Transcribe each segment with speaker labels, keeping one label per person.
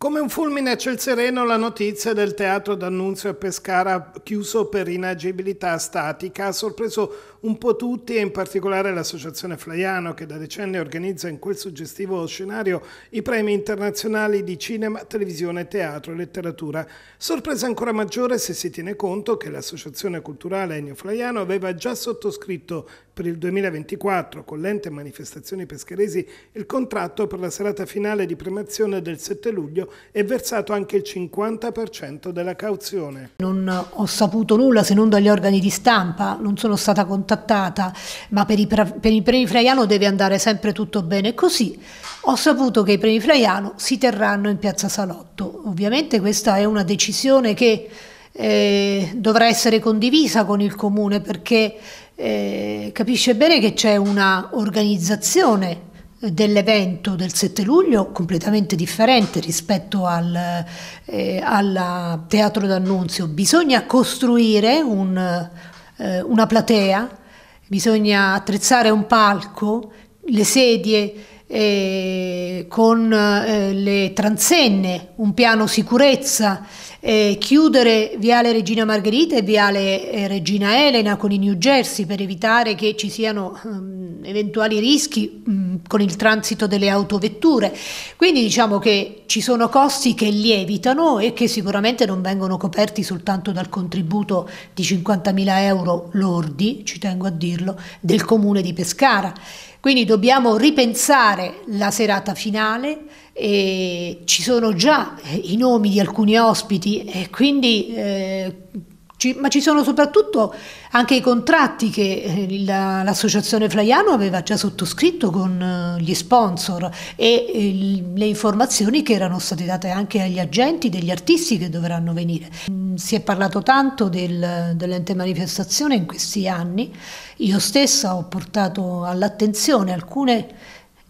Speaker 1: Come un fulmine a ciel sereno la notizia del teatro d'annunzio a Pescara chiuso per inagibilità statica ha sorpreso un po' tutti e in particolare l'associazione Flaiano che da decenni organizza in quel suggestivo scenario i premi internazionali di cinema, televisione, teatro e letteratura. Sorpresa ancora maggiore se si tiene conto che l'associazione culturale Ennio Flaiano aveva già sottoscritto per il 2024 con l'ente Manifestazioni Pescheresi il contratto per la serata finale di premazione del 7 luglio è versato anche il 50% della cauzione.
Speaker 2: Non ho saputo nulla se non dagli organi di stampa, non sono stata contattata, ma per, i, per il premi Fraiano deve andare sempre tutto bene così. Ho saputo che i premi Fraiano si terranno in piazza Salotto. Ovviamente questa è una decisione che eh, dovrà essere condivisa con il comune perché eh, capisce bene che c'è una organizzazione dell'evento del 7 luglio completamente differente rispetto al eh, alla teatro d'annunzio. Bisogna costruire un, eh, una platea, bisogna attrezzare un palco, le sedie eh, con eh, le transenne, un piano sicurezza eh, chiudere Viale Regina Margherita e Viale eh, Regina Elena con i New Jersey per evitare che ci siano um, eventuali rischi um, con il transito delle autovetture. Quindi diciamo che ci sono costi che lievitano e che sicuramente non vengono coperti soltanto dal contributo di 50.000 euro lordi, ci tengo a dirlo, del comune di Pescara. Quindi dobbiamo ripensare la serata finale e ci sono già eh, i nomi di alcuni ospiti e quindi... Eh, ci, ma ci sono soprattutto anche i contratti che eh, la, l'associazione Flaiano aveva già sottoscritto con eh, gli sponsor e il, le informazioni che erano state date anche agli agenti degli artisti che dovranno venire. Mm, si è parlato tanto del, dell'ente manifestazione in questi anni, io stessa ho portato all'attenzione alcune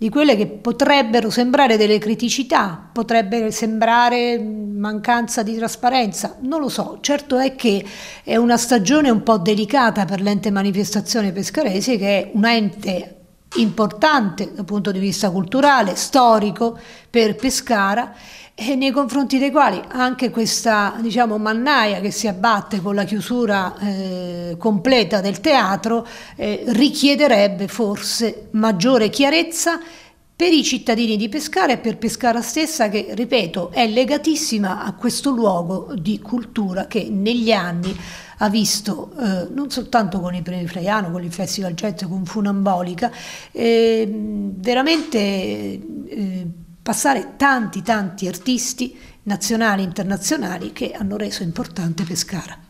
Speaker 2: di quelle che potrebbero sembrare delle criticità, potrebbe sembrare mancanza di trasparenza, non lo so, certo è che è una stagione un po' delicata per l'ente manifestazione pescarese che è un ente importante dal punto di vista culturale, storico per Pescara e nei confronti dei quali anche questa diciamo, mannaia che si abbatte con la chiusura eh, completa del teatro eh, richiederebbe forse maggiore chiarezza per i cittadini di Pescara e per Pescara stessa che, ripeto, è legatissima a questo luogo di cultura che negli anni ha visto eh, non soltanto con i premi Fraiano, con il Festival Jazz, con Funambolica, eh, veramente eh, passare tanti tanti artisti nazionali e internazionali che hanno reso importante Pescara.